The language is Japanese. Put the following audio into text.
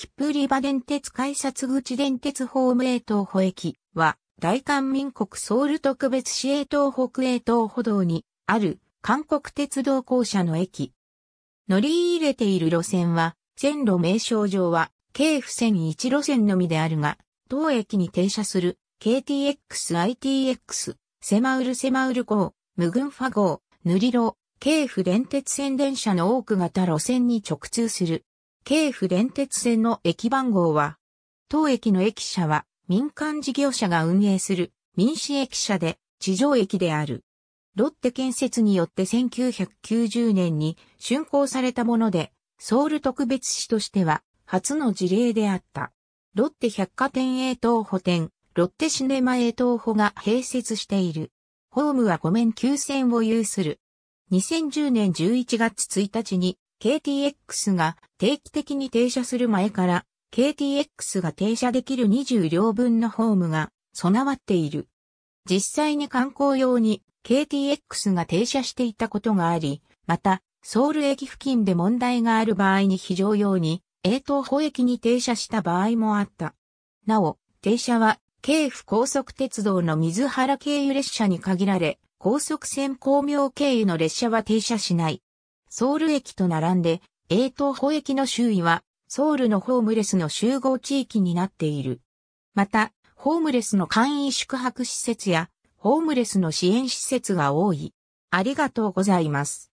キップリバ電鉄改札口電鉄ホーム A 東保駅は、大韓民国ソウル特別市営東北営東歩道にある韓国鉄道公社の駅。乗り入れている路線は、線路名称上は、京府線1路線のみであるが、当駅に停車する KTX、ITX、セマウルセマウル号、グンファ号、塗りロ、京府電鉄線電車の多く型路線に直通する。京府電鉄線の駅番号は、当駅の駅舎は民間事業者が運営する民主駅舎で地上駅である。ロッテ建設によって1990年に竣工されたもので、ソウル特別市としては初の事例であった。ロッテ百貨店へ東保店、ロッテシネマへ東保が併設している。ホームは5面9線を有する。2010年11月1日に KTX が定期的に停車する前から KTX が停車できる20両分のホームが備わっている。実際に観光用に KTX が停車していたことがあり、また、ソウル駅付近で問題がある場合に非常用に、永東保駅に停車した場合もあった。なお、停車は、京府高速鉄道の水原経由列車に限られ、高速線光明経由の列車は停車しない。ソウル駅と並んで、永東保駅の周囲は、ソウルのホームレスの集合地域になっている。また、ホームレスの簡易宿泊施設や、ホームレスの支援施設が多い。ありがとうございます。